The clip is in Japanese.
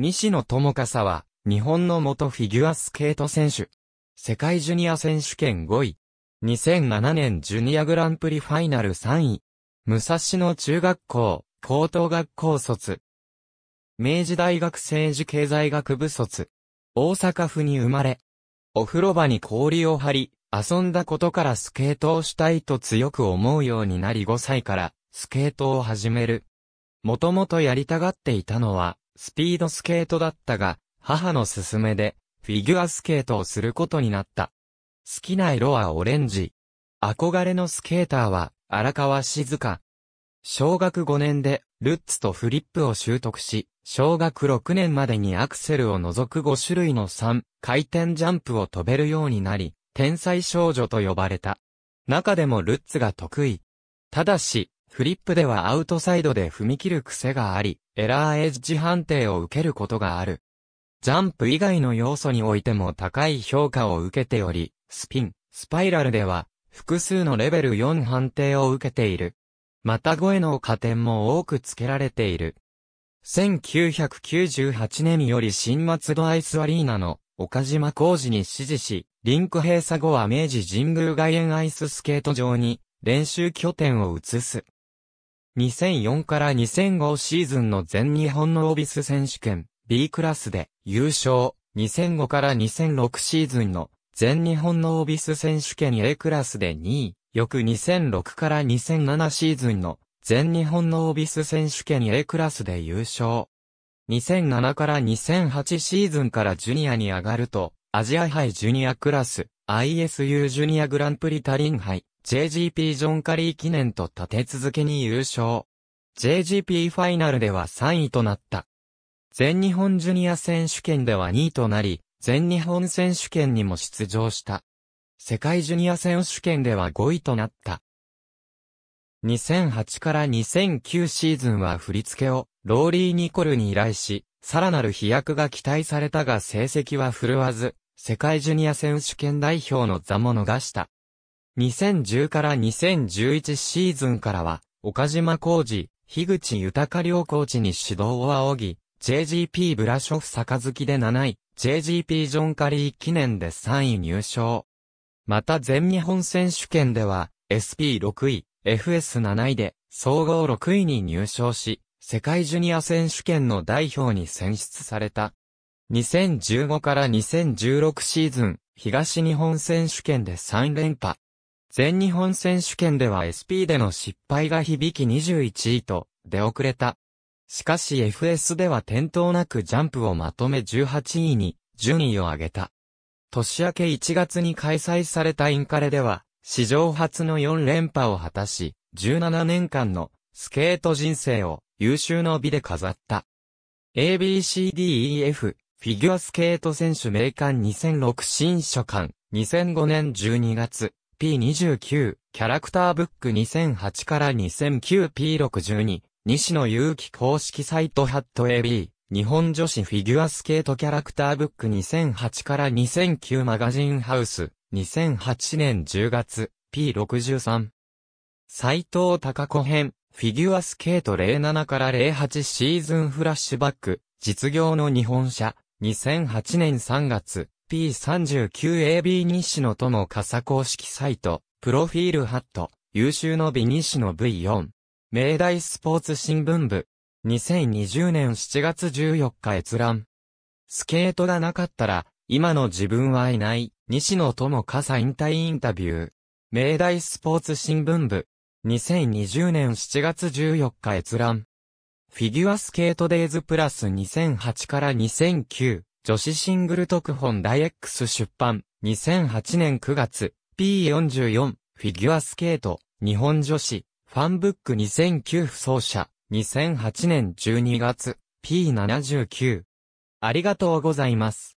西野智香は、日本の元フィギュアスケート選手。世界ジュニア選手権5位。2007年ジュニアグランプリファイナル3位。武蔵野中学校、高等学校卒。明治大学政治経済学部卒。大阪府に生まれ。お風呂場に氷を張り、遊んだことからスケートをしたいと強く思うようになり5歳からスケートを始める。もともとやりたがっていたのはスピードスケートだったが、母の勧めで、フィギュアスケートをすることになった。好きな色はオレンジ。憧れのスケーターは、荒川静香。小学5年で、ルッツとフリップを習得し、小学6年までにアクセルを除く5種類の3回転ジャンプを飛べるようになり、天才少女と呼ばれた。中でもルッツが得意。ただし、フリップではアウトサイドで踏み切る癖があり、エラーエッジ判定を受けることがある。ジャンプ以外の要素においても高い評価を受けており、スピン、スパイラルでは、複数のレベル4判定を受けている。また声の加点も多く付けられている。1998年より新松戸アイスアリーナの岡島工事に指示し、リンク閉鎖後は明治神宮外苑アイススケート場に練習拠点を移す。2004から2005シーズンの全日本のオビス選手権 B クラスで優勝、2005から2006シーズンの全日本のオビス選手権 A クラスで2位、翌2006から2007シーズンの全日本のオビス選手権 A クラスで優勝。2007から2008シーズンからジュニアに上がると、アジア杯ジュニアクラス、ISU ジュニアグランプリタリン杯、JGP ジョンカリー記念と立て続けに優勝。JGP ファイナルでは3位となった。全日本ジュニア選手権では2位となり、全日本選手権にも出場した。世界ジュニア選手権では5位となった。2008から2009シーズンは振り付けをローリー・ニコルに依頼し、さらなる飛躍が期待されたが成績は振るわず、世界ジュニア選手権代表の座も逃した。2010から2011シーズンからは、岡島浩二、樋口豊両コーチに指導を仰ぎ、JGP ブラショフ杯で7位、JGP ジョンカリー記念で3位入賞。また全日本選手権では、SP6 位、FS7 位で、総合6位に入賞し、世界ジュニア選手権の代表に選出された。2015から2016シーズン、東日本選手権で3連覇。全日本選手権では SP での失敗が響き21位と出遅れた。しかし FS では転倒なくジャンプをまとめ18位に順位を上げた。年明け1月に開催されたインカレでは、史上初の4連覇を果たし、17年間のスケート人生を優秀の美で飾った。ABCDEF フィギュアスケート選手名鑑2006新書館2005年12月 P29、キャラクターブック2008から2009 P62、西野祐希公式サイトハット AB、日本女子フィギュアスケートキャラクターブック2008から2009マガジンハウス、2008年10月、P63。斎藤隆子編、フィギュアスケート07から08シーズンフラッシュバック、実業の日本車、2008年3月、p 3 9 a b 西野とも傘公式サイト、プロフィールハット、優秀の美西野 V4。明大スポーツ新聞部。2020年7月14日閲覧。スケートがなかったら、今の自分はいない、西野友笠引退インタビュー。明大スポーツ新聞部。2020年7月14日閲覧。フィギュアスケートデイズプラス2008から2009。女子シングル特本大 X 出版、2008年9月、P44、フィギュアスケート、日本女子、ファンブック2009不走者、2008年12月、P79。ありがとうございます。